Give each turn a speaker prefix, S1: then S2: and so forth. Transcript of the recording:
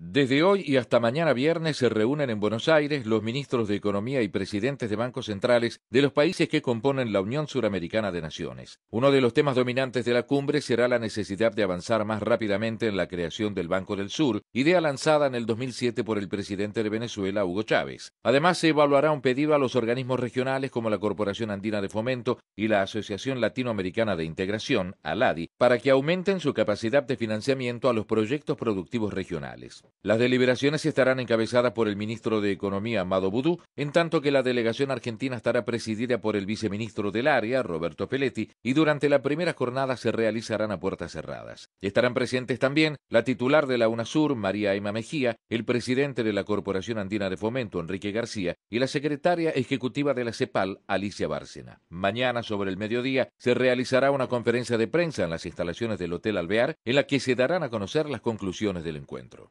S1: Desde hoy y hasta mañana viernes se reúnen en Buenos Aires los ministros de Economía y presidentes de bancos centrales de los países que componen la Unión Suramericana de Naciones. Uno de los temas dominantes de la cumbre será la necesidad de avanzar más rápidamente en la creación del Banco del Sur, idea lanzada en el 2007 por el presidente de Venezuela, Hugo Chávez. Además, se evaluará un pedido a los organismos regionales como la Corporación Andina de Fomento y la Asociación Latinoamericana de Integración, ALADI, para que aumenten su capacidad de financiamiento a los proyectos productivos regionales. Las deliberaciones estarán encabezadas por el ministro de Economía, Amado Boudou, en tanto que la delegación argentina estará presidida por el viceministro del área, Roberto Peletti, y durante la primera jornada se realizarán a puertas cerradas. Estarán presentes también la titular de la UNASUR, María Emma Mejía, el presidente de la Corporación Andina de Fomento, Enrique García, y la secretaria ejecutiva de la CEPAL, Alicia Bárcena. Mañana, sobre el mediodía, se realizará una conferencia de prensa en las instalaciones del Hotel Alvear, en la que se darán a conocer las conclusiones del encuentro.